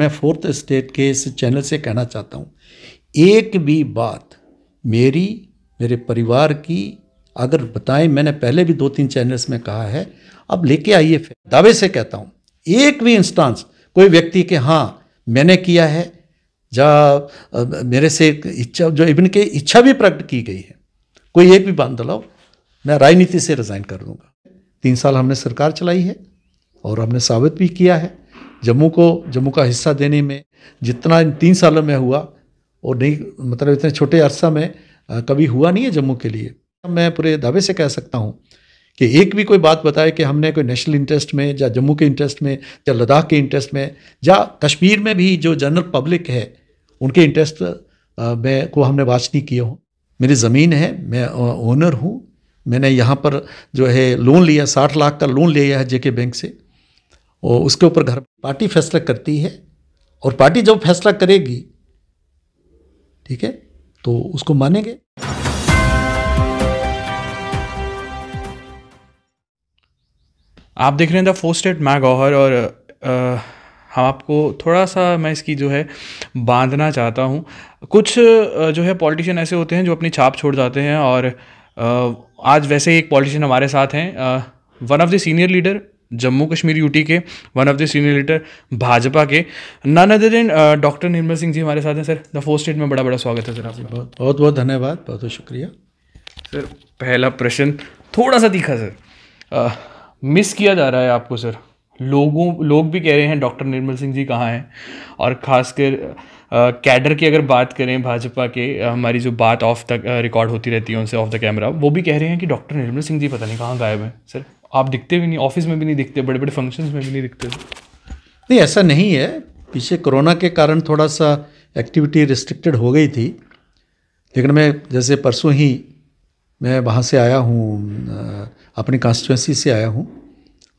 मैं fourth state के इस चैनल से कहना चाहता हूँ एक भी बात मेरी मेरे परिवार की अगर बताएं मैंने पहले भी दो तीन चैनल्स में कहा है अब लेके आइए फिर दावे से कहता हूँ एक भी इंस्टांस कोई व्यक्ति के हाँ मैंने किया है जहाँ मेरे से इच्छा जो इवन के इच्छा भी प्रकट की गई है कोई एक भी बांध लाओ मैं राजनीति से रिज़ाइन कर दूंगा तीन साल हमने सरकार चलाई है और हमने साबित भी किया है जम्मू को जम्मू का हिस्सा देने में जितना इन तीन सालों में हुआ और नहीं मतलब इतने छोटे अरसा में कभी हुआ नहीं है जम्मू के लिए मैं पूरे दावे से कह सकता हूँ कि एक भी कोई बात बताए कि हमने कोई नेशनल इंटरेस्ट में या जम्मू के इंटरेस्ट में या लद्दाख के इंटरेस्ट में या कश्मीर में भी जो जनरल पब्लिक है उनके इंटरेस्ट में को हमने वाच नहीं किया हों मेरी ज़मीन है मैं ओनर हूँ मैंने यहाँ पर जो है लोन लिया साठ लाख का लोन लिया है जेके बैंक से और उसके ऊपर घर पार्टी फैसला करती है और पार्टी जब फैसला करेगी ठीक है तो उसको मानेंगे आप देख रहे हैं द स्टेट मै गौहर और आ, हम आपको थोड़ा सा मैं इसकी जो है बांधना चाहता हूँ कुछ जो है पॉलिटिशियन ऐसे होते हैं जो अपनी छाप छोड़ जाते हैं और आज वैसे ही एक पॉलिटिशियन हमारे साथ हैं one of the senior leader Jammu Kashmir UT के one of the senior leader Bhajpa के none other than doctor Nirmal Singh ji हमारे साथ हैं सर द फोर स्टेट में बड़ा बड़ा स्वागत है सर आपका बहुत बहुत बहुत धन्यवाद बहुत बहुत शुक्रिया सर पहला प्रश्न थोड़ा सा दिखा सर मिस किया जा रहा है आपको सर लोगों लोग भी कह रहे हैं डॉक्टर निर्मल सिंह जी कहाँ हैं और ख़ासकर कैडर uh, की अगर बात करें भाजपा के uh, हमारी जो बात ऑफ द रिकॉर्ड होती रहती है उनसे ऑफ द कैमरा वो भी कह रहे हैं कि डॉक्टर निर्मल सिंह जी पता नहीं कहाँ गायब हैं सर आप दिखते भी नहीं ऑफिस में भी नहीं दिखते बड़े बड़े फंक्शन में भी नहीं दिखते नहीं ऐसा नहीं है पीछे कोरोना के कारण थोड़ा सा एक्टिविटी रिस्ट्रिक्टेड हो गई थी लेकिन मैं जैसे परसों ही मैं वहाँ से आया हूँ अपनी कॉन्स्टिट्युएंसी से आया हूँ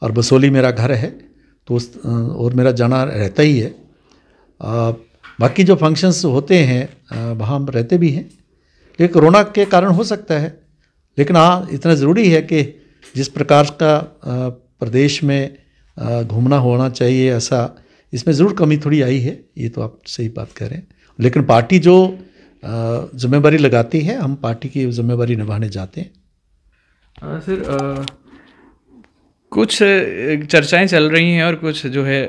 और बसोली मेरा घर है तो उस और मेरा जाना रहता ही है बाकी जो फंक्शंस होते हैं वहाँ हम रहते भी हैं लेकिन कोरोना के कारण हो सकता है लेकिन हाँ इतना ज़रूरी है कि जिस प्रकार का प्रदेश में घूमना होना चाहिए ऐसा इसमें ज़रूर कमी थोड़ी आई है ये तो आप सही बात कह रहे हैं लेकिन पार्टी जो जिम्मेवारी लगाती है हम पार्टी की जिम्मेवारी निभाने जाते हैं सर कुछ चर्चाएं चल रही हैं और कुछ जो है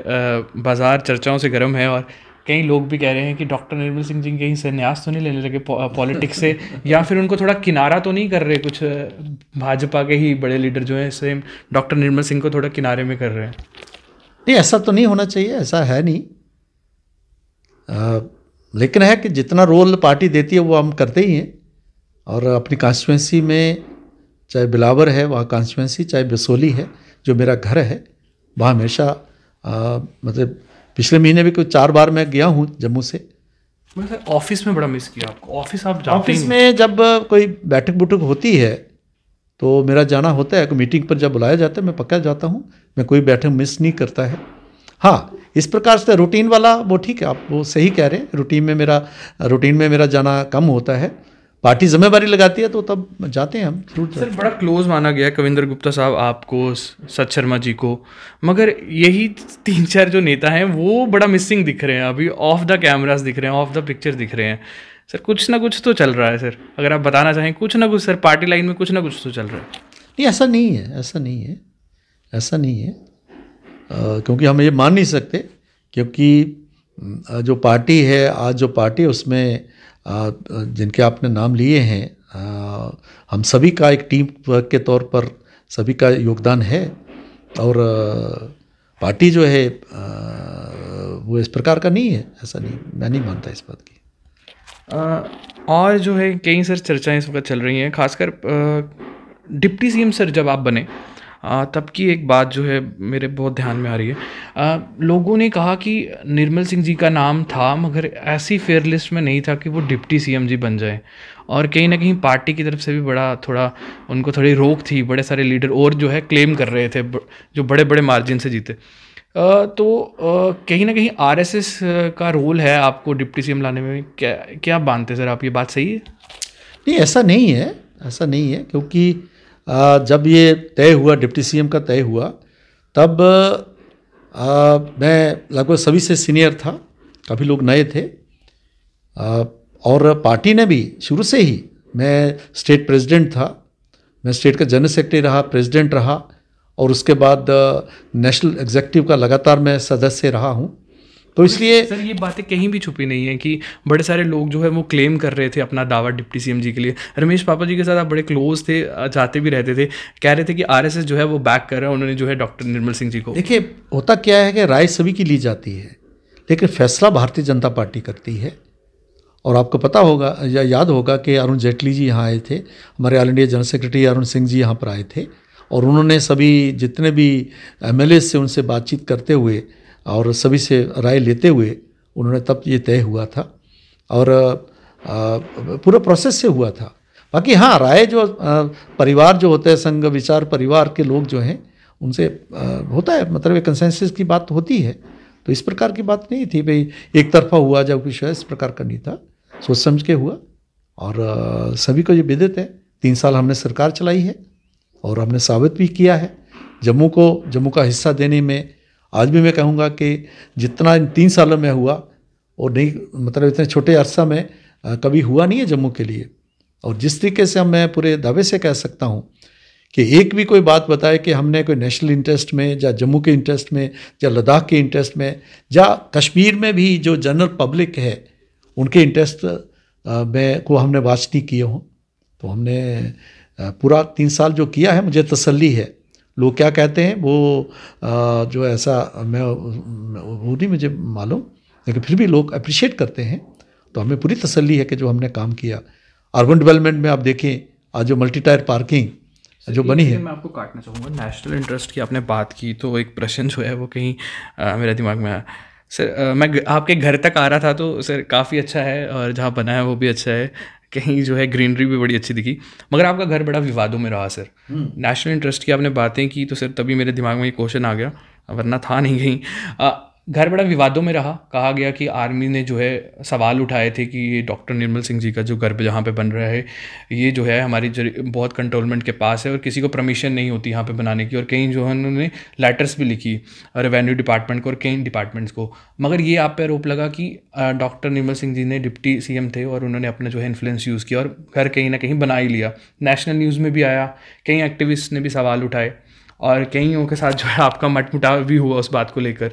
बाज़ार चर्चाओं से गर्म है और कई लोग भी कह रहे हैं कि डॉक्टर निर्मल सिंह जी कहीं संन्यास तो नहीं लेने लगे पॉलिटिक्स से या फिर उनको थोड़ा किनारा तो नहीं कर रहे कुछ भाजपा के ही बड़े लीडर जो हैं सेम डॉक्टर निर्मल सिंह को थोड़ा किनारे में कर रहे हैं नहीं ऐसा तो नहीं होना चाहिए ऐसा है नहीं आ, लेकिन है कि जितना रोल पार्टी देती है वो हम करते ही हैं और अपनी कॉन्स्टिट्यूंसी में चाहे बिलावर है वहाँ कॉन्स्टिट्यूंसी चाहे बिसोली है जो मेरा घर है वहाँ हमेशा मतलब पिछले महीने भी कुछ चार बार मैं गया हूँ जम्मू से ऑफिस में बड़ा मिस किया आपको ऑफिस आप जाते ऑफिस में जब कोई बैठक बुठक होती है तो मेरा जाना होता है कोई मीटिंग पर जब बुलाया जाता है मैं पक्का जाता हूँ मैं कोई बैठक मिस नहीं करता है हाँ इस प्रकार से रूटीन वाला वो ठीक है आप वो सही कह रहे हैं रूटीन में मेरा रूटीन में मेरा जाना कम होता है पार्टी जिम्मेवारी लगाती है तो तब जाते हैं हम जरूर सर बड़ा क्लोज माना गया कविंदर गुप्ता साहब आपको सत शर्मा जी को मगर यही तीन चार जो नेता हैं वो बड़ा मिसिंग दिख रहे हैं अभी ऑफ द कैमरास दिख रहे हैं ऑफ द पिक्चर दिख रहे हैं सर कुछ ना कुछ तो चल रहा है सर अगर आप बताना चाहें कुछ ना कुछ सर पार्टी लाइन में कुछ ना कुछ तो चल रहा है नहीं ऐसा नहीं है ऐसा नहीं है ऐसा नहीं है आ, क्योंकि हम ये मान नहीं सकते क्योंकि जो पार्टी है आज जो पार्टी उसमें जिनके आपने नाम लिए हैं हम सभी का एक टीम वर्क के तौर पर सभी का योगदान है और पार्टी जो है वो इस प्रकार का नहीं है ऐसा नहीं मैं नहीं मानता इस बात की और जो है कई सर चर्चाएं इस वक्त चल रही हैं खासकर डिप्टी सीएम सर जब आप बने तब की एक बात जो है मेरे बहुत ध्यान में आ रही है आ, लोगों ने कहा कि निर्मल सिंह जी का नाम था मगर ऐसी फेयर लिस्ट में नहीं था कि वो डिप्टी सीएम जी बन जाए और कहीं ना कहीं पार्टी की तरफ से भी बड़ा थोड़ा उनको थोड़ी रोक थी बड़े सारे लीडर और जो है क्लेम कर रहे थे जो बड़े बड़े मार्जिन से जीते तो कहीं ना कहीं आरएसएस का रोल है आपको डिप्टी सीएम लाने में क्या क्या मानते सर आप ये बात सही है नहीं ऐसा नहीं है ऐसा नहीं है क्योंकि जब ये तय हुआ डिप्टी सीएम का तय हुआ तब आ, मैं लगभग सभी से सीनियर था काफ़ी लोग नए थे आ, और पार्टी ने भी शुरू से ही मैं स्टेट प्रेसिडेंट था मैं स्टेट का जनरल सेक्रेटरी रहा प्रेसिडेंट रहा और उसके बाद नेशनल एग्जेक्टिव का लगातार मैं सदस्य रहा हूँ तो इसलिए सर ये बातें कहीं भी छुपी नहीं है कि बड़े सारे लोग जो है वो क्लेम कर रहे थे अपना दावा डिप्टी सीएम जी के लिए रमेश पापा जी के साथ आप बड़े क्लोज थे जाते भी रहते थे कह रहे थे कि आर जो है वो बैक कर रहे हैं उन्होंने जो है डॉक्टर निर्मल सिंह जी को देखिए होता क्या है कि राय सभी की ली जाती है लेकिन फैसला भारतीय जनता पार्टी करती है और आपको पता होगा या याद होगा कि अरुण जेटली जी यहाँ आए थे हमारे all India general secretary Arun Singh ji यहाँ पर आए थे और उन्होंने सभी जितने भी एम से उनसे बातचीत करते हुए और सभी से राय लेते हुए उन्होंने तब ये तय हुआ था और पूरा प्रोसेस से हुआ था बाकी हाँ राय जो परिवार जो होते हैं संघ विचार परिवार के लोग जो हैं उनसे होता है मतलब एक कंसेंसिस की बात होती है तो इस प्रकार की बात नहीं थी भाई एक तरफा हुआ जब कुछ इस प्रकार का नहीं था सोच समझ के हुआ और सभी को ये विदित है तीन साल हमने सरकार चलाई है और हमने साबित भी किया है जम्मू को जम्मू का हिस्सा देने में आज भी मैं कहूँगा कि जितना इन तीन सालों में हुआ और नहीं मतलब इतने छोटे अरसा में आ, कभी हुआ नहीं है जम्मू के लिए और जिस तरीके से हम मैं पूरे दावे से कह सकता हूँ कि एक भी कोई बात बताए कि हमने कोई नेशनल इंटरेस्ट में या जम्मू के इंटरेस्ट में या लद्दाख के इंटरेस्ट में या कश्मीर में भी जो जनरल पब्लिक है उनके इंटरेस्ट में को हमने वाच नहीं किए हों तो हमने पूरा तीन साल जो किया है मुझे तसल्ली है लोग क्या कहते हैं वो आ, जो ऐसा मैं वो नहीं मुझे मालूम लेकिन फिर भी लोग अप्रिशिएट करते हैं तो हमें पूरी तसल्ली है कि जो हमने काम किया अर्बन डेवलपमेंट में आप देखें आज जो मल्टी टायर पार्किंग जो बनी है मैं आपको काटना चाहूँगा नेशनल इंटरेस्ट की आपने बात की तो एक प्रश्न जो है वो कहीं आ, मेरे दिमाग में आया सर आ, मैं आपके घर तक आ रहा था तो सर काफ़ी अच्छा है और जहाँ बना है वो भी अच्छा है कहीं जो है ग्रीनरी भी बड़ी अच्छी दिखी मगर आपका घर बड़ा विवादों में रहा सर नेशनल हम्म। इंटरेस्ट की आपने बातें की तो सर तभी मेरे दिमाग में ये क्वेश्चन आ गया वरना था नहीं कहीं घर बड़ा विवादों में रहा कहा गया कि आर्मी ने जो है सवाल उठाए थे कि ये डॉक्टर निर्मल सिंह जी का जो गर्भ जहाँ पे बन रहा है ये जो है हमारी बहुत कंट्रोलमेंट के पास है और किसी को परमिशन नहीं होती यहाँ पे बनाने की और कई जो है उन्होंने लेटर्स भी लिखी रेवेन्यू डिपार्टमेंट को और कई डिपार्टमेंट्स को मगर ये आप पर आरोप लगा कि डॉक्टर निर्मल सिंह जी ने डिप्टी सी थे और उन्होंने अपना जो है इन्फ्लुएंस यूज़ किया और घर कहीं ना कहीं बना ही लिया नेशनल न्यूज़ में भी आया कई एक्टिविस्ट ने भी सवाल उठाए और कईयों के साथ जो है आपका मटमुटाव भी हुआ उस बात को लेकर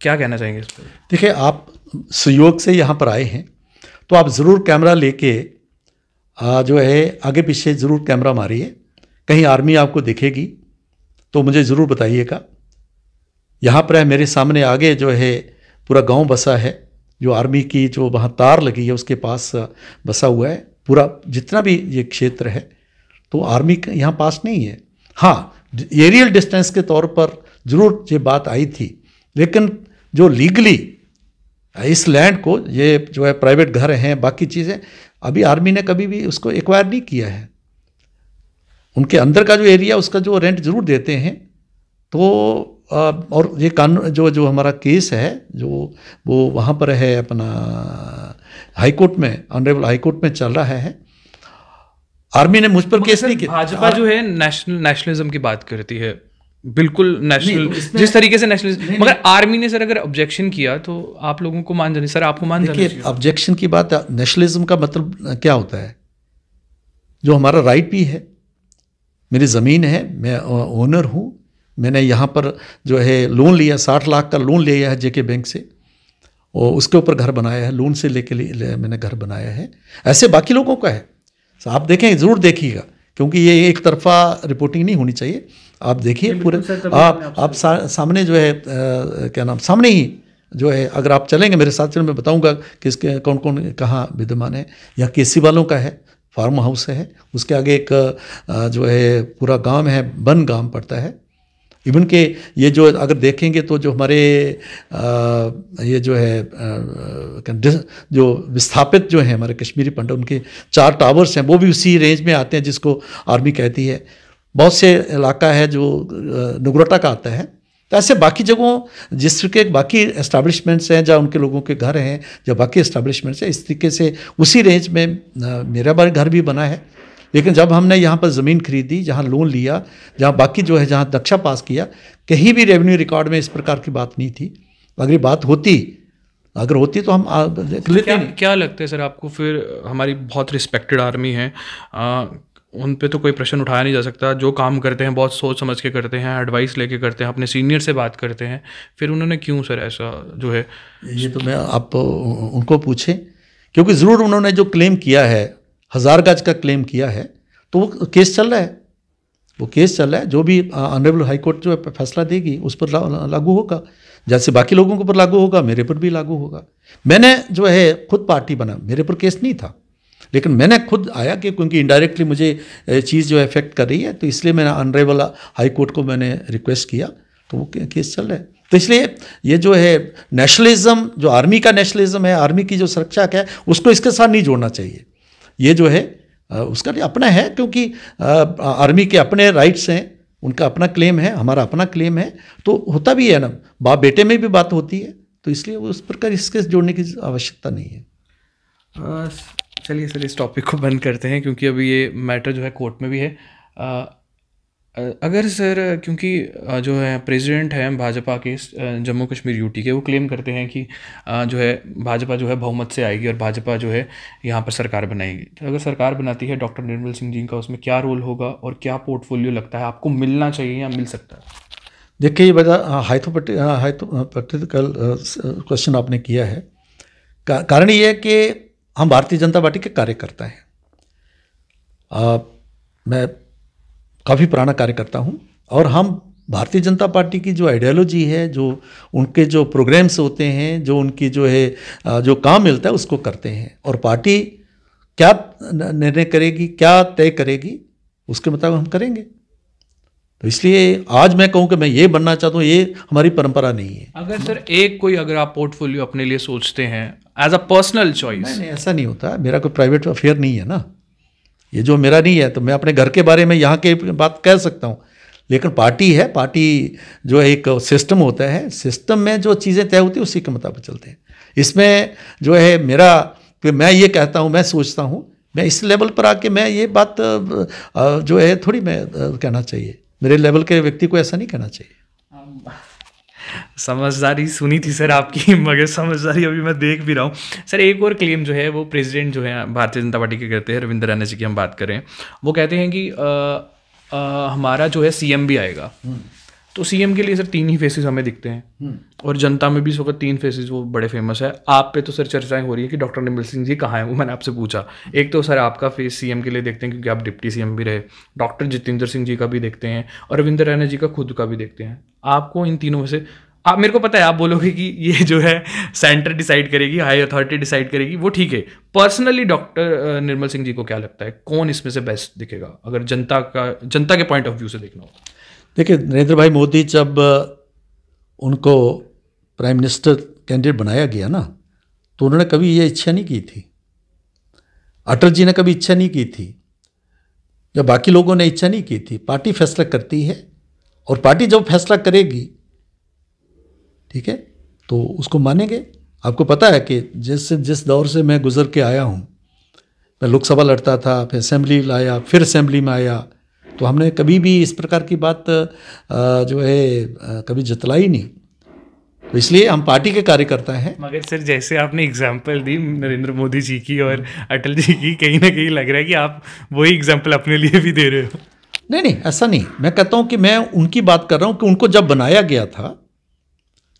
क्या कहना चाहेंगे इस पर देखिए आप सुयोग से यहाँ पर आए हैं तो आप ज़रूर कैमरा लेके जो है आगे पीछे ज़रूर कैमरा मारिए कहीं आर्मी आपको दिखेगी तो मुझे ज़रूर बताइएगा यहाँ पर है मेरे सामने आगे जो है पूरा गांव बसा है जो आर्मी की जो वहाँ तार लगी है उसके पास बसा हुआ है पूरा जितना भी ये क्षेत्र है तो आर्मी यहाँ पास नहीं है हाँ एरियल डिस्टेंस के तौर पर ज़रूर ये बात आई थी लेकिन जो लीगली इस लैंड को ये जो है प्राइवेट घर हैं बाकी चीज़ें अभी आर्मी ने कभी भी उसको एक्वायर नहीं किया है उनके अंदर का जो एरिया उसका जो रेंट जरूर देते हैं तो और ये कानून जो जो हमारा केस है जो वो वहाँ पर है अपना हाईकोर्ट में ऑनरेबल हाईकोर्ट में चल रहा है आर्मी ने मुझ पर केस तो नहीं किया भाजपा हाँ। जो है नेशनल नेशनलिज्म की बात करती है बिल्कुल नेशनल तो जिस तरीके से नेशनल मगर आर्मी ने सर अगर ऑब्जेक्शन किया तो आप लोगों को मान जाने सर आपको मान जाने ऑब्जेक्शन की बात नेशनलिज्म का मतलब क्या होता है जो हमारा राइट भी है मेरी ज़मीन है मैं ओनर हूँ मैंने यहाँ पर जो है लोन लिया साठ लाख का लोन लिया है जेके बैंक से और उसके ऊपर घर बनाया है लोन से लेके ले, मैंने घर बनाया है ऐसे बाकी लोगों का है आप देखें ज़रूर देखिएगा क्योंकि ये एक तरफा रिपोर्टिंग नहीं होनी चाहिए आप देखिए पूरे आप आप सा, सामने जो है आ, क्या नाम सामने ही जो है अगर आप चलेंगे मेरे साथ चलो मैं बताऊंगा किसके कौन कौन कहाँ विद्यमान है यहाँ केसी वालों का है फार्म हाउस है उसके आगे एक जो है पूरा गांव है बन गांव पड़ता है इवन के ये जो अगर देखेंगे तो जो हमारे ये जो है जो विस्थापित जो है हमारे कश्मीरी पंडित उनके चार टावर्स हैं वो भी उसी रेंज में आते हैं जिसको आर्मी कहती है बहुत से इलाका है जो नगरोटा का आता है तो ऐसे बाकी जगहों जिस तरीके बाकी इस्टाब्लिशमेंट्स हैं जहाँ उनके लोगों के घर हैं या बाकी इस्टाब्लिशमेंट्स हैं इस तरीके से उसी रेंज में मेरा बार घर भी बना है लेकिन जब हमने यहाँ पर ज़मीन खरीदी जहाँ लोन लिया जहाँ बाकी जो है जहाँ नक्शा पास किया कहीं भी रेवेन्यू रिकॉर्ड में इस प्रकार की बात नहीं थी अगर ये बात होती अगर होती तो हम आ, क्या, क्या लगता है सर आपको फिर हमारी बहुत रिस्पेक्टेड आर्मी है आ, उन पे तो कोई प्रश्न उठाया नहीं जा सकता जो काम करते हैं बहुत सोच समझ के करते हैं एडवाइस लेके करते हैं अपने सीनियर से बात करते हैं फिर उन्होंने क्यों सर ऐसा जो है ये तो मैं आप उनको पूछें क्योंकि ज़रूर उन्होंने जो क्लेम किया है हज़ार गज का क्लेम किया है तो वो केस चल रहा है वो केस चल रहा है जो भी ऑनरेबल हाईकोर्ट जो है फैसला देगी उस पर लागू होगा जैसे बाकी लोगों के ऊपर लागू होगा मेरे पर भी लागू होगा मैंने जो है खुद पार्टी बना मेरे पर केस नहीं था लेकिन मैंने खुद आया कि क्योंकि इनडायरेक्टली मुझे चीज़ जो इफेक्ट कर रही है तो इसलिए मैंने ऑनरेबल हाई कोर्ट को मैंने रिक्वेस्ट किया तो वो केस चल रहा है तो इसलिए ये जो है नेशनलिज्म जो आर्मी का नेशनलिज्म है आर्मी की जो सुरक्षा है उसको इसके साथ नहीं जोड़ना चाहिए ये जो है उसका अपना है क्योंकि आर्मी के अपने राइट्स हैं उनका अपना क्लेम है हमारा अपना क्लेम है तो होता भी है ना बाप बेटे में भी बात होती है तो इसलिए उस प्रकार इसके जोड़ने की आवश्यकता नहीं है चलिए सर इस टॉपिक को बंद करते हैं क्योंकि अभी ये मैटर जो है कोर्ट में भी है आ, अगर सर क्योंकि जो है प्रेसिडेंट हैं भाजपा के जम्मू कश्मीर यूटी के वो क्लेम करते हैं कि जो है भाजपा जो है बहुमत से आएगी और भाजपा जो है यहाँ पर सरकार बनाएगी तो अगर सरकार बनाती है डॉक्टर निर्मल सिंह जी का उसमें क्या रोल होगा और क्या पोर्टफोलियो लगता है आपको मिलना चाहिए या मिल सकता है देखिए ये बड़ा हाइथोपैटिकल क्वेश्चन आपने किया है कारण ये है कि हम भारतीय जनता पार्टी के कार्यकर्ता हैं मैं काफ़ी पुराना कार्यकर्ता हूँ और हम भारतीय जनता पार्टी की जो आइडियोलॉजी है जो उनके जो प्रोग्राम्स होते हैं जो उनकी जो है जो काम मिलता है उसको करते हैं और पार्टी क्या निर्णय करेगी क्या तय करेगी उसके मुताबिक हम करेंगे तो इसलिए आज मैं कहूँ कि मैं ये बनना चाहता हूँ ये हमारी परंपरा नहीं है अगर सर एक कोई अगर आप पोर्टफोलियो अपने लिए सोचते हैं एज अ पर्सनल चॉइस नहीं ऐसा नहीं होता मेरा कोई प्राइवेट अफेयर नहीं है ना ये जो मेरा नहीं है तो मैं अपने घर के बारे में यहाँ के बात कह सकता हूँ लेकिन पार्टी है पार्टी जो एक सिस्टम होता है सिस्टम में जो चीज़ें तय होती है उसी के मुताबिक चलते हैं इसमें जो है मेरा कि मैं ये कहता हूँ मैं सोचता हूँ मैं इस लेवल पर आके मैं ये बात जो है थोड़ी मैं कहना चाहिए मेरे लेवल के व्यक्ति को ऐसा नहीं कहना चाहिए समझदारी सुनी थी सर आपकी मगर समझदारी अभी मैं देख भी रहा हूँ सर एक और क्लेम जो है वो प्रेसिडेंट जो है भारतीय जनता पार्टी के करते हैं रविंद्र रैना जी की हम बात करें वो कहते हैं कि आ, आ, हमारा जो है सीएम भी आएगा हम्म। तो सीएम के लिए सर तीन ही फेसेस हमें दिखते हैं हम्म। और जनता में भी इस वक्त तीन फेसेस वो बड़े फेमस है आप पे तो सर चर्चाएं हो रही है कि डॉक्टर निर्मल सिंह जी कहाँ हैं वो मैंने आपसे पूछा एक तो सर आपका फेस सीएम के लिए देखते हैं क्योंकि आप डिप्टी सीएम भी रहे डॉक्टर जितेंद्र सिंह जी का भी देखते हैं और रविंदर रैना जी का खुद का भी देखते हैं आपको इन तीनों में से आप मेरे को पता है आप बोलोगे कि ये जो है सेंटर डिसाइड करेगी हाई अथॉरिटी डिसाइड करेगी वो ठीक है पर्सनली डॉक्टर निर्मल सिंह जी को क्या लगता है कौन इसमें से बेस्ट दिखेगा अगर जनता का जनता के पॉइंट ऑफ व्यू से देखना हो देखिए नरेंद्र भाई मोदी जब उनको प्राइम मिनिस्टर कैंडिडेट बनाया गया ना तो उन्होंने कभी ये इच्छा नहीं की थी अटल जी ने कभी इच्छा नहीं की थी या बाकी लोगों ने इच्छा नहीं की थी पार्टी फैसला करती है और पार्टी जब फैसला करेगी ठीक है तो उसको मानेंगे आपको पता है कि जिस जिस दौर से मैं गुजर के आया हूँ मैं लोकसभा लड़ता था फिर असेंबली लाया फिर असेंबली में आया तो हमने कभी भी इस प्रकार की बात जो है कभी जतलाई नहीं तो इसलिए हम पार्टी के कार्यकर्ता हैं मगर सर जैसे आपने एग्जाम्पल दी नरेंद्र मोदी जी की और अटल जी की कहीं ना कहीं लग रहा है कि आप वही एग्जाम्पल अपने लिए भी दे रहे हो नहीं नहीं ऐसा नहीं मैं कहता हूँ कि मैं उनकी बात कर रहा हूँ कि उनको जब बनाया गया था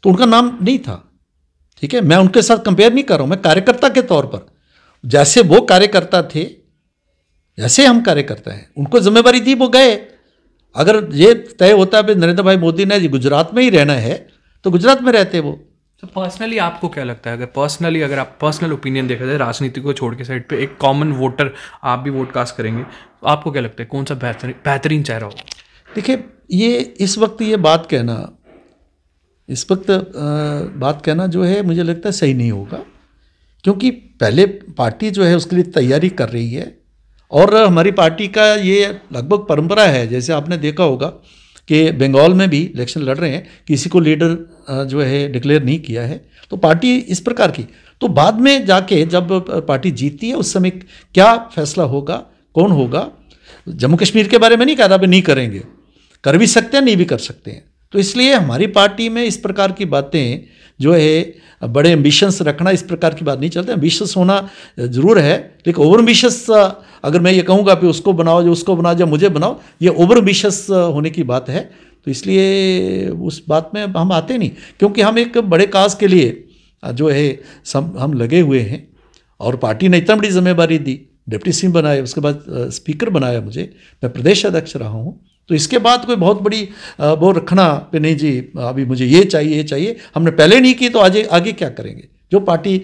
तो उनका नाम नहीं था ठीक है मैं उनके साथ कंपेयर नहीं कर रहा हूँ मैं कार्यकर्ता के तौर पर जैसे वो कार्यकर्ता थे ऐसे हम कार्य करते हैं उनको जिम्मेवारी दी वो गए अगर ये तय होता है नरेंद्र भाई मोदी ने गुजरात में ही रहना है तो गुजरात में रहते वो तो पर्सनली आपको क्या लगता है अगर पर्सनली अगर आप पर्सनल ओपिनियन देखा जाए राजनीति को छोड़ के साइड पे एक कॉमन वोटर आप भी वोट कास्ट करेंगे तो आपको क्या लगता है कौन सा बेहतरीन बेहतरीन चेहरा हो देखिए ये इस वक्त ये बात कहना इस वक्त बात कहना जो है मुझे लगता है सही नहीं होगा क्योंकि पहले पार्टी जो है उसके लिए तैयारी कर रही है और हमारी पार्टी का ये लगभग परंपरा है जैसे आपने देखा होगा कि बंगाल में भी इलेक्शन लड़ रहे हैं किसी को लीडर जो है डिक्लेयर नहीं किया है तो पार्टी इस प्रकार की तो बाद में जाके जब पार्टी जीतती है उस समय क्या फैसला होगा कौन होगा जम्मू कश्मीर के बारे में नहीं कह रहा नहीं करेंगे कर भी सकते हैं नहीं भी कर सकते हैं तो इसलिए हमारी पार्टी में इस प्रकार की बातें जो है बड़े एम्बिशंस रखना इस प्रकार की बात नहीं चलते एम्बिशंस होना ज़रूर है लेकिन ओवर एम्बिशंस अगर मैं ये कहूँगा कि उसको बनाओ जो उसको बनाओ या मुझे बनाओ ये ओवर एम्बिशंस होने की बात है तो इसलिए उस बात में हम आते नहीं क्योंकि हम एक बड़े काज के लिए जो है सब हम लगे हुए हैं और पार्टी ने इतना बड़ी जिम्मेदारी दी डिप्टी सिंह बनाए उसके बाद स्पीकर बनाया मुझे मैं प्रदेश अध्यक्ष रहा हूँ तो इसके बाद कोई बहुत बड़ी वो रखना कि नहीं जी अभी मुझे ये चाहिए ये चाहिए हमने पहले नहीं की तो आगे आगे क्या करेंगे जो पार्टी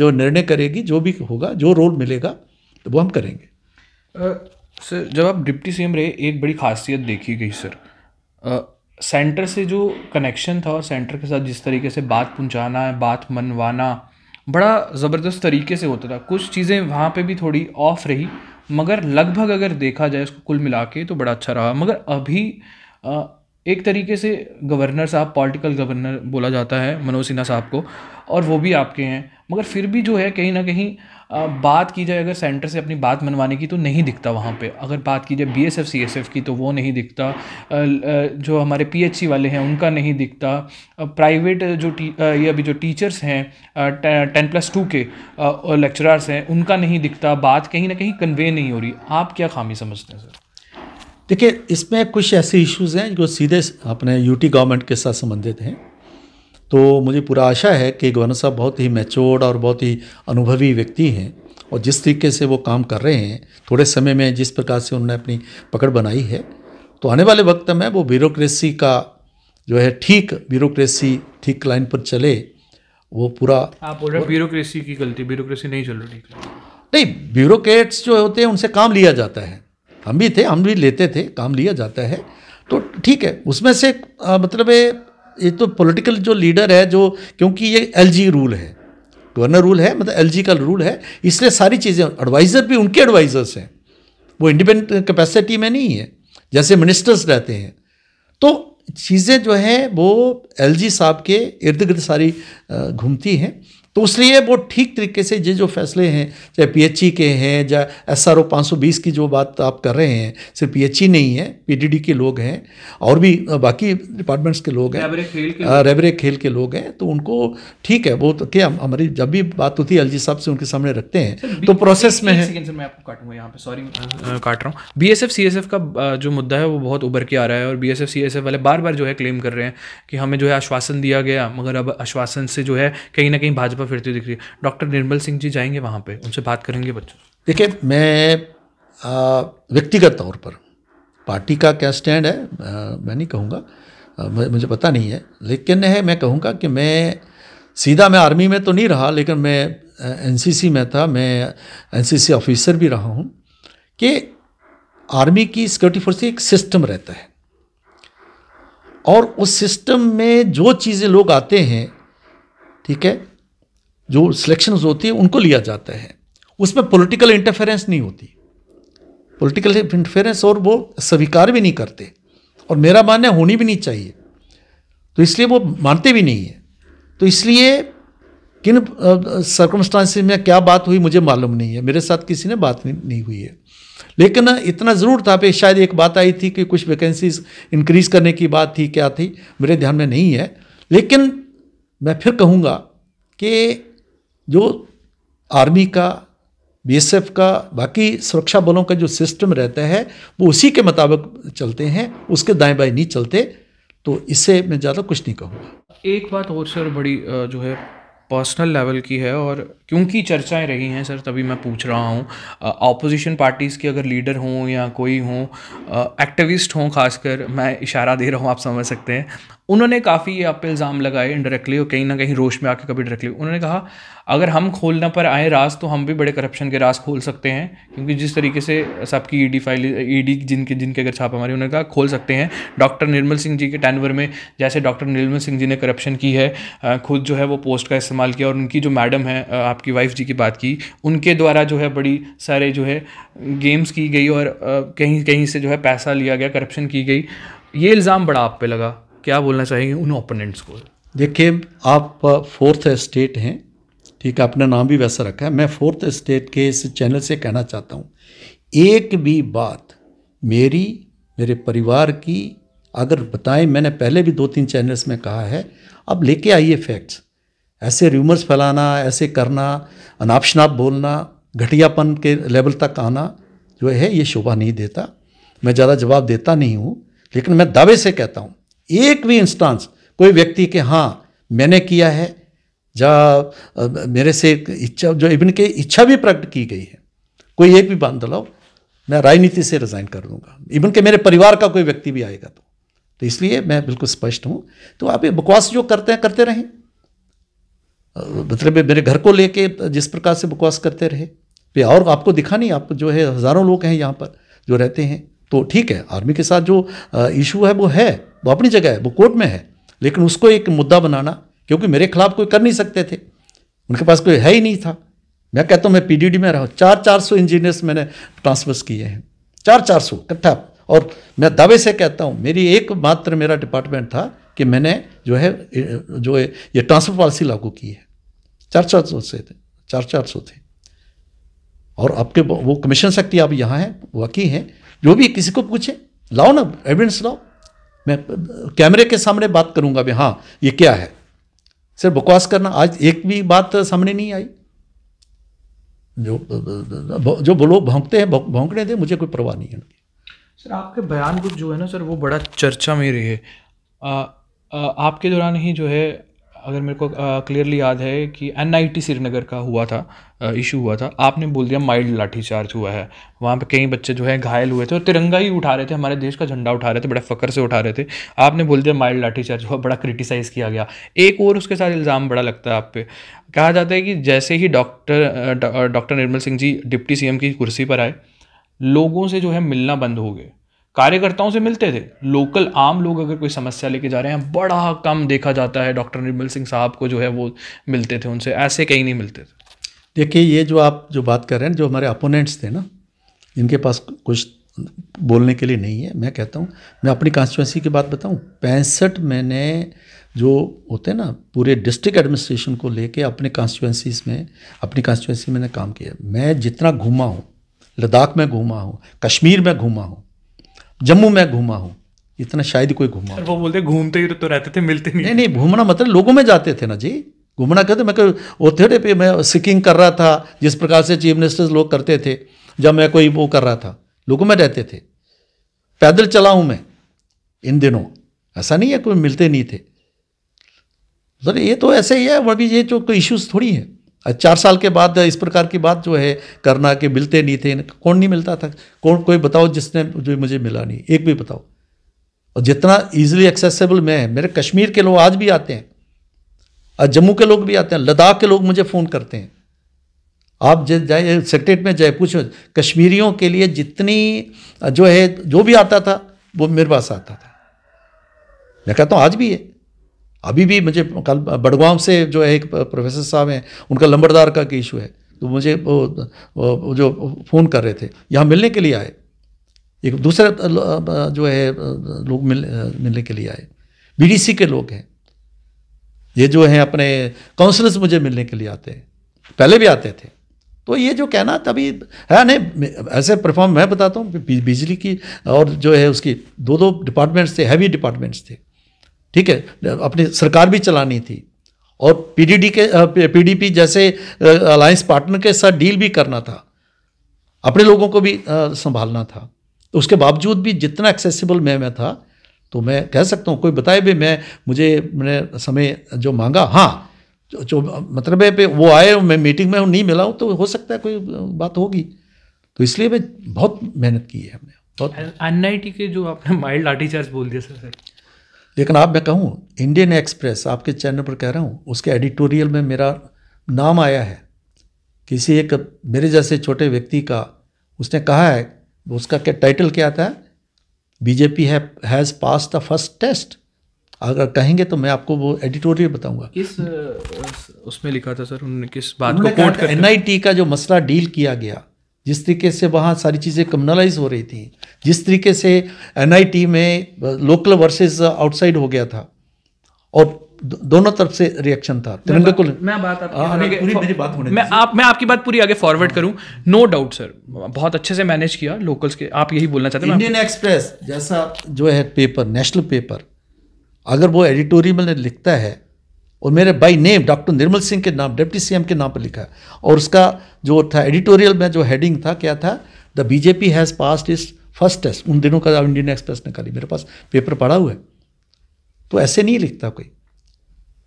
जो निर्णय करेगी जो भी होगा जो रोल मिलेगा तो वो हम करेंगे सर जब आप डिप्टी सीएम रहे एक बड़ी खासियत देखी गई सर आ, सेंटर से जो कनेक्शन था और सेंटर के साथ जिस तरीके से बात पहुंचाना बात मनवाना बड़ा ज़बरदस्त तरीके से होता था कुछ चीज़ें वहाँ पे भी थोड़ी ऑफ रही मगर लगभग अगर देखा जाए उसको कुल मिला के तो बड़ा अच्छा रहा मगर अभी एक तरीके से गवर्नर साहब पॉलिटिकल गवर्नर बोला जाता है मनोज सिन्हा साहब को और वो भी आपके हैं मगर फिर भी जो है कहीं ना कहीं बात की जाए अगर सेंटर से अपनी बात मनवाने की तो नहीं दिखता वहाँ पे अगर बात की जाए B S F C S F की तो वो नहीं दिखता जो हमारे पी एच सी वाले हैं उनका नहीं दिखता प्राइवेट जो टी ये अभी जो टीचर्स हैं टेन प्लस टू के लेक्चरर्स हैं उनका नहीं दिखता बात कहीं ना कहीं कन्वे नहीं हो रही आप क्या खामी समझते हैं सर देखिए इसमें कुछ ऐसे इश्यूज हैं जो सीधे अपने यूटी गवर्नमेंट के साथ संबंधित हैं तो मुझे पूरा आशा है कि गवर्नर साहब बहुत ही मैच्योर्ड और बहुत ही अनुभवी व्यक्ति हैं और जिस तरीके से वो काम कर रहे हैं थोड़े समय में जिस प्रकार से उन्होंने अपनी पकड़ बनाई है तो आने वाले वक्त में वो ब्यूरोक्रेसी का जो है ठीक ब्यूरोक्रेसी ठीक लाइन पर चले वो पूरा आप बोल रहे ब्यूरोक्रेसी की गलती ब्यूरोक्रेसी नहीं चल रही नहीं ब्यूरोक्रेट्स जो होते हैं उनसे काम लिया जाता है हम भी थे हम भी लेते थे काम लिया जाता है तो ठीक है उसमें से आ, मतलब ये तो पॉलिटिकल जो लीडर है जो क्योंकि ये एलजी रूल है गवर्नर रूल है मतलब एलजी का रूल है इसलिए सारी चीज़ें एडवाइज़र भी उनके एडवाइज़र्स हैं वो इंडिपेंडेंट कैपेसिटी में नहीं है जैसे मिनिस्टर्स रहते हैं तो चीज़ें जो हैं वो एलजी साहब के इर्द गिर्द सारी घूमती हैं तो इसलिए वो ठीक तरीके से ये जो फैसले हैं चाहे पीएचई के हैं या एस आर ओ की जो बात आप कर रहे हैं सिर्फ पीएचई नहीं है पीडीडी के लोग हैं और भी बाकी डिपार्टमेंट्स के लोग हैं रेबरे खेल के लोग हैं तो उनको ठीक है वो तो क्या हमारी जब भी बात होती है एल साहब से उनके सामने रखते हैं तो प्रोसेस में है मैं आपको यहाँ सॉरी काट रहा हूँ बी एस का जो मुद्दा है वो बहुत उभर के आ रहा है और बी एस वाले बार बार जो है क्लेम कर रहे हैं कि हमें जो है आश्वासन दिया गया मगर अब आश्वासन से जो है कहीं ना कहीं भाजपा पर फिरती दिख रही है डॉक्टर निर्मल सिंह जी जाएंगे वहाँ पर उनसे बात करेंगे बच्चों देखिए मैं व्यक्तिगत तौर पर पार्टी का क्या स्टैंड है आ, मैं नहीं कहूँगा मुझे पता नहीं है लेकिन है मैं कहूँगा कि मैं सीधा मैं आर्मी में तो नहीं रहा लेकिन मैं एनसीसी में था मैं एनसीसी ऑफिसर भी रहा हूँ कि आर्मी की सिक्योरिटी फोर्स एक सिस्टम रहता है और उस सिस्टम में जो चीज़ें लोग आते हैं ठीक है जो सिलेक्शन होती है उनको लिया जाता है उसमें पॉलिटिकल इंटरफेरेंस नहीं होती पॉलिटिकल इंटरफेरेंस और वो स्वीकार भी नहीं करते और मेरा मानना होनी भी नहीं चाहिए तो इसलिए वो मानते भी नहीं है तो इसलिए किन सर्कमस्टांसिस में क्या बात हुई मुझे मालूम नहीं है मेरे साथ किसी ने बात नहीं, नहीं हुई है लेकिन इतना ज़रूर था पे शायद एक बात आई थी कि कुछ वैकेंसीज इंक्रीज करने की बात थी क्या थी मेरे ध्यान में नहीं है लेकिन मैं फिर कहूँगा कि जो आर्मी का बीएसएफ का बाकी सुरक्षा बलों का जो सिस्टम रहता है वो उसी के मुताबिक चलते हैं उसके दाएं बाएं नहीं चलते तो इससे मैं ज़्यादा कुछ नहीं कहूँगा एक बात और सर बड़ी जो है पर्सनल लेवल की है और क्योंकि चर्चाएं रही हैं सर तभी मैं पूछ रहा हूँ ऑपोजिशन पार्टीज़ के अगर लीडर हों या कोई हों एक्टिविस्ट हों खासकर मैं इशारा दे रहा हूँ आप समझ सकते हैं उन्होंने काफ़ी आप पे इल्ज़ाम लगाए इंडायरेक्टली और कहीं ना कहीं रोश में आके कभी डायरेक्टली उन्होंने कहा अगर हम खोलने पर आए राज तो हम भी बड़े करप्शन के राज खोल सकते हैं क्योंकि जिस तरीके से सबकी E D file E D जिनके जिनके अगर छापा हमारी उन्होंने कहा खोल सकते हैं डॉक्टर निर्मल सिंह जी के टैनवर में जैसे डॉक्टर निर्मल सिंह जी ने करप्शन की है खुद जो है वो पोस्ट का इस्तेमाल किया और उनकी जो मैडम है आपकी वाइफ जी की बात की उनके द्वारा जो है बड़ी सारे जो है गेम्स की गई और कहीं कहीं से जो है पैसा लिया गया करप्शन की गई ये इल्ज़ाम बड़ा आप पे लगा क्या बोलना चाहेंगे उन ओपोनेंट्स को देखिए आप फोर्थ स्टेट हैं ठीक है अपना नाम भी वैसा रखा है मैं फोर्थ स्टेट के इस चैनल से कहना चाहता हूँ एक भी बात मेरी मेरे परिवार की अगर बताएं मैंने पहले भी दो तीन चैनल्स में कहा है अब लेके आइए फैक्ट्स ऐसे र्यूमर्स फैलाना ऐसे करना अनाप शनाप बोलना घटियापन के लेवल तक आना जो है ये शोभा नहीं देता मैं ज़्यादा जवाब देता नहीं हूँ लेकिन मैं दावे से कहता हूँ एक भी इंस्टांस कोई व्यक्ति के हाँ मैंने किया है जहाँ मेरे से इच्छा जो इवन के इच्छा भी प्रकट की गई है कोई एक भी बांध लाओ मैं राजनीति से रिज़ाइन कर दूंगा इवन के मेरे परिवार का कोई व्यक्ति भी आएगा तो तो इसलिए मैं बिल्कुल स्पष्ट हूँ तो आप ये बकवास जो करते हैं करते रहें मतलब मेरे घर को लेके जिस प्रकार से बकवास करते रहे और आपको दिखा नहीं आपको जो है हज़ारों लोग हैं यहाँ पर जो रहते हैं तो ठीक है आर्मी के साथ जो इशू है वो है वो अपनी जगह है वो कोर्ट में है लेकिन उसको एक मुद्दा बनाना क्योंकि मेरे खिलाफ कोई कर नहीं सकते थे उनके पास कोई है ही नहीं था मैं कहता हूँ मैं पीडीडी में रहा हूँ चार चार सौ इंजीनियर्स मैंने ट्रांसफर्स किए हैं चार चार सौ इकट्ठा और मैं दावे से कहता हूँ मेरी एकमात्र मेरा डिपार्टमेंट था कि मैंने जो है जो है ये ट्रांसफर पॉलिसी लागू की है चार चार सौ से थे चार चार सौ थे और आपके वो कमीशन शक्ति आप यहाँ हैं वकी हैं जो भी किसी को पूछे लाओ ना एविडेंस लाओ मैं कैमरे के सामने बात करूंगा भी हाँ ये क्या है सिर्फ बकवास करना आज एक भी बात सामने नहीं आई जो जो बोलो भोंकते हैं भोंकने दे मुझे कोई परवाह नहीं है सर आपके बयान कुछ जो है ना सर वो बड़ा चर्चा में रही है आपके दौरान ही जो है अगर मेरे को क्लियरली याद है कि एन आई टी श्रीनगर का हुआ था इशू हुआ था आपने बोल दिया माइल्ड लाठीचार्ज हुआ है वहाँ पे कई बच्चे जो है घायल हुए थे और तिरंगा ही उठा रहे थे हमारे देश का झंडा उठा रहे थे बड़े फ़क्र से उठा रहे थे आपने बोल दिया माइल्ड लाठीचार्ज हुआ बड़ा क्रिटिसाइज़ किया गया एक और उसके साथ इल्ज़ाम बड़ा लगता है आप पे कहा जाता है कि जैसे ही doctor doctor Nirmal Singh ji deputy C की कुर्सी पर आए लोगों से जो है मिलना बंद हो गए कार्यकर्ताओं से मिलते थे लोकल आम लोग अगर कोई समस्या लेके जा रहे हैं बड़ा कम देखा जाता है डॉक्टर निर्मल सिंह साहब को जो है वो मिलते थे उनसे ऐसे कहीं नहीं मिलते थे देखिए ये जो आप जो बात कर रहे हैं जो हमारे अपोनेंट्स थे ना इनके पास कुछ बोलने के लिए नहीं है मैं कहता हूँ मैं अपनी कॉन्स्टिट्यूंसी की बात बताऊँ पैंसठ मैंने जो होते हैं ना पूरे डिस्ट्रिक्ट एडमिनिस्ट्रेशन को लेके अपने कॉन्स्टिट्यूंसीज में अपनी कॉन्स्टिट्यूंसी मैंने काम किया मैं जितना घूमा हूँ लद्दाख में घूमा हूँ कश्मीर में घूमा हूँ जम्मू में घूमा हूँ इतना शायद कोई घूमा वो बोलते घूमते ही तो रहते थे मिलते नहीं नहीं नहीं घूमना मतलब लोगों में जाते थे ना जी घूमना कहते मैं थे पे मैं सिकिंग कर रहा था जिस प्रकार से चीफ मिनिस्टर्स लोग करते थे जब मैं कोई वो कर रहा था लोगों में रहते थे पैदल चला हूँ मैं इन दिनों ऐसा नहीं है कोई मिलते नहीं थे सर मतलब ये तो ऐसे ही है वह भी ये जो कोई इश्यूज थोड़ी हैं चार साल के बाद इस प्रकार की बात जो है करना कि मिलते नहीं थे कौन नहीं मिलता था कौन कोई बताओ जिसने जो मुझे मिला नहीं एक भी बताओ और जितना ईजिली एक्सेसिबल मैं मेरे कश्मीर के लोग आज भी आते हैं आज जम्मू के लोग भी आते हैं लद्दाख के लोग मुझे फ़ोन करते हैं आप जाए सेक्रेट में जाए पूछो कश्मीरियों के लिए जितनी जो है जो भी आता था वो मेरे पास आता था मैं कहता हूँ आज भी है अभी भी मुझे कल बड़गाम से जो है एक प्रोफेसर साहब हैं उनका लंबरदार का इशू है तो मुझे वो, वो जो फ़ोन कर रहे थे यहाँ मिलने के लिए आए एक दूसरे जो है लोग मिल मिलने के लिए आए बीडीसी के लोग हैं ये जो हैं अपने काउंसलर्स मुझे मिलने के लिए आते हैं पहले भी आते थे तो ये जो कहना तभी है नहीं ऐसे परफॉर्म मैं बताता हूँ बिजली की और जो है उसकी दो दो डिपार्टमेंट्स थे हैवी डिपार्टमेंट्स थे ठीक है अपनी सरकार भी चलानी थी और पीडीडी के पीडीपी जैसे अलायंस पार्टनर के साथ डील भी करना था अपने लोगों को भी संभालना था तो उसके बावजूद भी जितना एक्सेसिबल मैं मैं था तो मैं कह सकता हूँ कोई बताए भी मैं मुझे मैंने समय जो मांगा हाँ जो, जो मतलब है पे वो आए मैं मीटिंग में हूँ नहीं मिला हूँ तो हो सकता है कोई बात होगी तो इसलिए मैं बहुत मेहनत की है हमने बहुत एन के जो आपने माइल्ड लाठीचार्ज बोल दिया सर लेकिन आप मैं कहूँ इंडियन एक्सप्रेस आपके चैनल पर कह रहा हूँ उसके एडिटोरियल में मेरा नाम आया है किसी एक मेरे जैसे छोटे व्यक्ति का उसने कहा है उसका क्या टाइटल क्या आता है बीजेपी है has pass the first test अगर कहेंगे तो मैं आपको वो एडिटोरियल बताऊंगा किस उसमें लिखा था सर उन्होंने किस बात को एनआईटी का जो मसला डील किया गया जिस तरीके से वहाँ सारी चीज़ें कम्युनलाइज हो रही थी जिस तरीके से एनआईटी में लोकल वर्सेस आउटसाइड हो गया था और दोनों तरफ से रिएक्शन था तिरंगा को मैं बात आपकी हाँ, पूरी मेरी बात होने मैं आप मैं आपकी बात पूरी आगे फॉरवर्ड करूं नो डाउट सर बहुत अच्छे से मैनेज किया लोकल्स के आप यही बोलना चाहते हैं इंडियन एक्सप्रेस जैसा जो है पेपर नेशनल पेपर अगर वो एडिटोरियल में लिखता है और मेरे by name doctor Nirmal Singh के नाम डिप्टी सीएम के नाम पर लिखा और उसका जो था एडिटोरियल में जो हेडिंग था क्या था the BJP has pass is first test उन दिनों का इंडियन एक्सप्रेस ने निकाली मेरे पास पेपर पड़ा हुआ है तो ऐसे नहीं लिखता कोई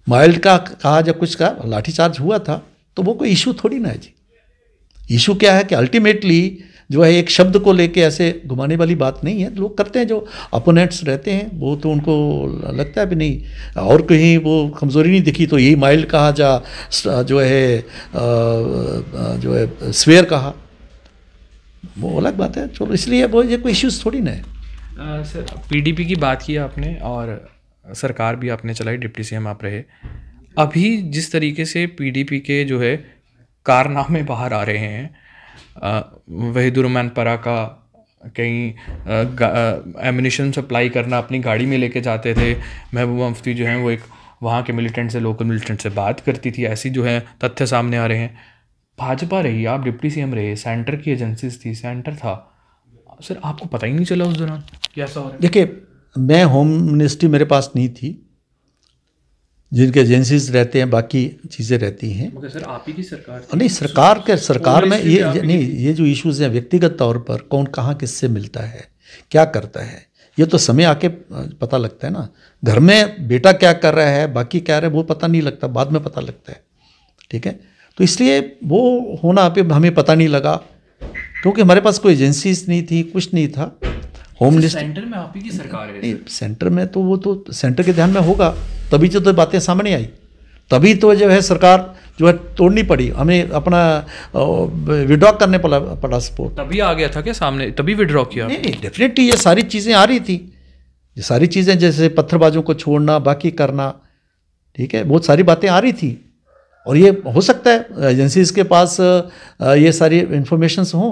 माइल्ड का कहा जब कुछ का लाठीचार्ज हुआ था तो वो कोई इशू थोड़ी ना है जी इशू क्या है कि अल्टीमेटली जो है एक शब्द को लेके ऐसे घुमाने वाली बात नहीं है लोग करते हैं जो अपोनेंट्स रहते हैं वो तो उनको लगता है भी नहीं और कहीं वो कमज़ोरी नहीं दिखी तो यही माइल्ड कहा जा जो है जो है स्वेयर कहा वो अलग बात है चलो इसलिए वो ये कोई इश्यूज थोड़ी ना है सर पीडीपी की बात की आपने और सरकार भी आपने चलाई डिप्टी सीएम आप रहे अभी जिस तरीके से पीडीपी के जो है कारनामे बाहर आ रहे हैं वहीदुररहमान परा का कहीं एमिनेशन सप्लाई करना अपनी गाड़ी में लेके जाते थे महबूबा मुफ्ती जो हैं वो एक वहाँ के मिलिटेंट से लोकल मिलिटेंट से बात करती थी ऐसी जो है तथ्य सामने आ रहे हैं भाजपा रही आप डिप्टी सी रहे सेंटर की एजेंसीज थी सेंटर था सर आपको पता ही नहीं चला उस दौरान कैसा हो रहा है देखिए मैं होम मिनिस्ट्री मेरे पास नहीं थी जिनके एजेंसीज रहते हैं बाकी चीज़ें रहती हैं सर आप ही की सरकार नहीं सरकार के सरकार में ये नहीं ये जो इश्यूज हैं व्यक्तिगत तौर पर कौन कहाँ किससे मिलता है क्या करता है ये तो समय आके पता लगता है ना घर में बेटा क्या कर रहा है बाकी क्या रहा है वो पता नहीं लगता बाद में पता लगता है ठीक है तो इसलिए वो होना पे हमें पता नहीं लगा क्योंकि हमारे पास कोई एजेंसीज नहीं थी कुछ नहीं था होम मिनिस्टर सेंटर में आप ही की सरकार है सेंटर में तो वो तो सेंटर के ध्यान में होगा तभी तो, तो बातें सामने आई तभी तो जो है सरकार जो है तोड़नी पड़ी हमें अपना विड्रॉ करने पड़ा पड़ा सपोर्ट तभी आ गया था क्या सामने तभी विड्रॉ किया नहीं नहीं डेफिनेटली ये सारी चीज़ें आ रही थी ये सारी चीज़ें जैसे पत्थरबाजों को छोड़ना बाकी करना ठीक है बहुत सारी बातें आ रही थी और ये हो सकता है एजेंसीज के पास ये सारी इन्फॉर्मेशन हों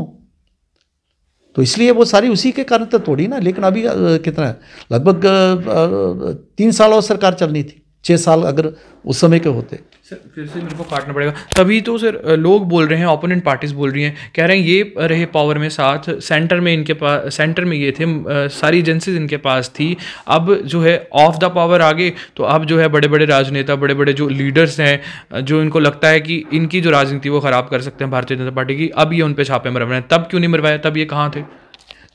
तो इसलिए वो सारी उसी के कारण तो तोड़ी ना लेकिन अभी कितना है लगभग तीन साल और सरकार चलनी थी छः साल अगर उस समय के होते सर फिर से मेरे को काटना पड़ेगा तभी तो सर लोग बोल रहे हैं ओपोनेंट पार्टीज बोल रही हैं कह रहे हैं ये रहे पावर में साथ सेंटर में इनके पास सेंटर में ये थे सारी एजेंसीज इनके पास थी अब जो है ऑफ द पावर आगे तो अब जो है बड़े बड़े राजनेता बड़े बड़े जो लीडर्स हैं जो इनको लगता है कि इनकी जो राजनीति वो ख़राब कर सकते हैं भारतीय जनता पार्टी की अब ये उन पर छापे मरव रहे हैं तब क्यों नहीं मरवाया तब ये कहाँ थे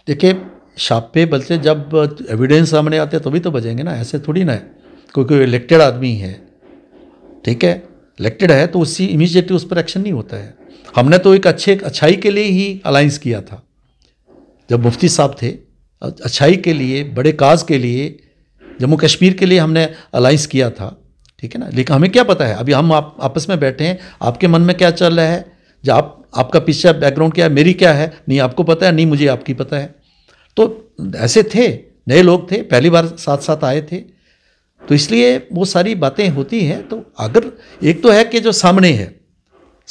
देखिए छापे बलते जब एविडेंस सामने आते तभी तो बजेंगे ना ऐसे थोड़ी ना है कोई कोई इलेक्टेड आदमी है ठीक है इलेक्टेड है तो उसी इमीजिएटली उस पर एक्शन नहीं होता है हमने तो एक अच्छे अच्छाई के लिए ही अलायंस किया था जब मुफ्ती साहब थे अच्छाई के लिए बड़े काज के लिए जम्मू कश्मीर के लिए हमने अलायंस किया था ठीक है ना लेकिन हमें क्या पता है अभी हम आप आपस में बैठे हैं आपके मन में क्या चल रहा है जब आप आपका पीछे बैकग्राउंड क्या है मेरी क्या है नहीं आपको पता है नहीं मुझे आपकी पता है तो ऐसे थे नए लोग थे पहली बार साथ साथ आए थे तो इसलिए वो सारी बातें होती हैं तो अगर एक तो है कि जो सामने है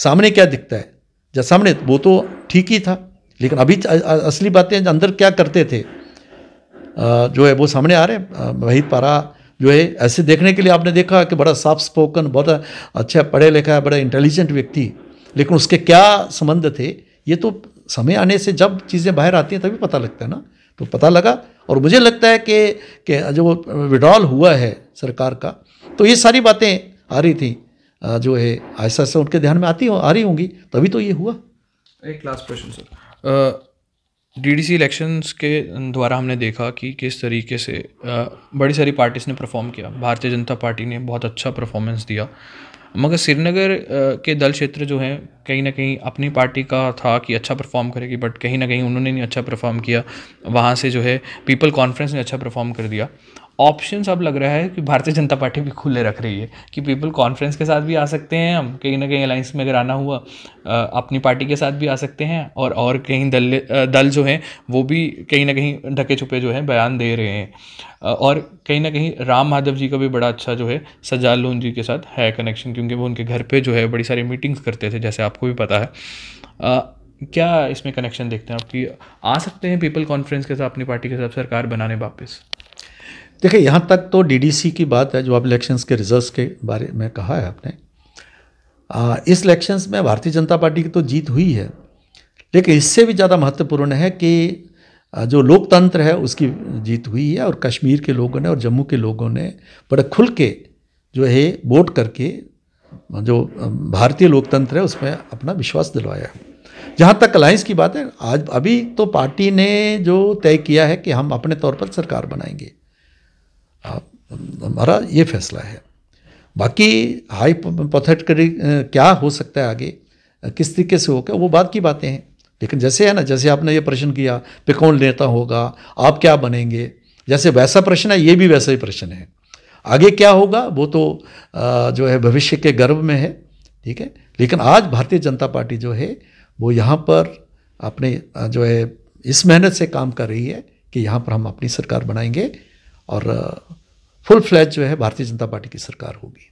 सामने क्या दिखता है जब सामने वो तो ठीक ही था लेकिन अभी असली बातें अंदर क्या करते थे जो है वो सामने आ रहे वही पारा जो है ऐसे देखने के लिए आपने देखा कि बड़ा साफ स्पोकन बहुत अच्छा पढ़े लिखा है बड़ा इंटेलिजेंट व्यक्ति लेकिन उसके क्या संबंध थे ये तो समय आने से जब चीज़ें बाहर आती हैं तभी पता लगता है ना तो पता लगा और मुझे लगता है कि, जो विड्रॉल हुआ है सरकार का तो ये सारी बातें आ रही थी जो है ऐसा ऐसा उनके ध्यान में आती हो आ रही होंगी तभी तो ये हुआ एक last question sir DDC elections के द्वारा हमने देखा कि किस तरीके से बड़ी सारी पार्टीज़ ने परफॉर्म किया भारतीय जनता पार्टी ने बहुत अच्छा परफॉर्मेंस दिया मगर श्रीनगर के दल क्षेत्र जो हैं कहीं ना कहीं अपनी पार्टी का था कि अच्छा परफॉर्म करेगी बट कहीं ना कहीं उन्होंने नहीं अच्छा परफॉर्म किया वहाँ से जो है पीपल कॉन्फ्रेंस ने अच्छा परफॉर्म कर दिया ऑप्शन अब लग रहा है कि भारतीय जनता पार्टी भी खुले रख रही है कि पीपल कॉन्फ्रेंस के साथ भी आ सकते हैं हम कहीं ना कहीं अलाइंस में अगर आना हुआ अपनी पार्टी के साथ भी आ सकते हैं और और कहीं दल दल जो हैं वो भी कहीं ना कहीं ढके छुपे जो हैं बयान दे रहे हैं और कहीं ना कहीं राम माधव जी का भी बड़ा अच्छा जो है सजाल लोन जी के साथ है कनेक्शन क्योंकि वो उनके घर पर जो है बड़ी सारी मीटिंग्स करते थे जैसे आपको भी पता है क्या इसमें कनेक्शन देखते हैं आपकी आ सकते हैं पीपल कॉन्फ्रेंस के साथ अपनी पार्टी के साथ सरकार बनाने वापस देखिए यहाँ तक तो डीडीसी की बात है जो आप इलेक्शंस के रिजल्ट्स के बारे में कहा है आपने आ, इस इलेक्शंस में भारतीय जनता पार्टी की तो जीत हुई है लेकिन इससे भी ज़्यादा महत्वपूर्ण है कि जो लोकतंत्र है उसकी जीत हुई है और कश्मीर के लोगों ने और जम्मू के लोगों ने बड़े खुल के जो है वोट करके जो भारतीय लोकतंत्र है उसमें अपना विश्वास दिलवाया है जहाँ तक अलायंस की बात है आज अभी तो पार्टी ने जो तय किया है कि हम अपने तौर पर सरकार बनाएंगे हमारा ये फैसला है बाकी हाई पथटकरी क्या हो सकता है आगे किस तरीके से होगा वो बात की बातें हैं लेकिन जैसे है ना जैसे आपने ये प्रश्न किया पे कौन नेता होगा आप क्या बनेंगे जैसे वैसा प्रश्न है ये भी वैसा ही प्रश्न है आगे क्या होगा वो तो जो है भविष्य के गर्भ में है ठीक है लेकिन आज भारतीय जनता पार्टी जो है वो यहाँ पर अपने जो है इस मेहनत से काम कर रही है कि यहाँ पर हम अपनी सरकार बनाएंगे और फुल फ्लैज जो है भारतीय जनता पार्टी की सरकार होगी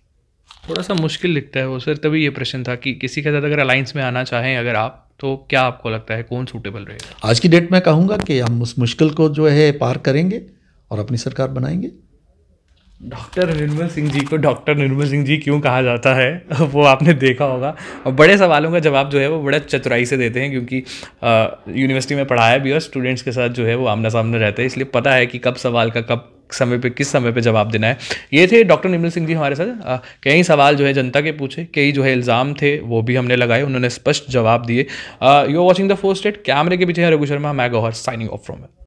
थोड़ा सा मुश्किल लिखता है वो सर तभी ये प्रश्न था कि किसी के साथ अगर अलायंस में आना चाहें अगर आप तो क्या आपको लगता है कौन सूटेबल रहेगा आज की डेट में कहूँगा कि हम उस मुश्किल को जो है पार करेंगे और अपनी सरकार बनाएंगे डॉक्टर निर्मल सिंह जी को डॉक्टर निर्मल सिंह जी क्यों कहा जाता है वो आपने देखा होगा और बड़े सवालों का जवाब जो है वो बड़ा चतुराई से देते हैं क्योंकि यूनिवर्सिटी में पढ़ाया भी और स्टूडेंट्स के साथ जो है वो आमना सामने रहते हैं इसलिए पता है कि कब सवाल का कब समय पे किस समय पे जवाब देना है ये थे डॉक्टर निर्मल सिंह जी हमारे साथ कई सवाल जो है जनता के पूछे कई जो है इल्ज़ाम थे वो भी हमने लगाए उन्होंने स्पष्ट जवाब दिए you are watching the first eight कैमरे के पीछे है रघु शर्मा मैं गौहर साइनिंग ऑफ फ्रॉम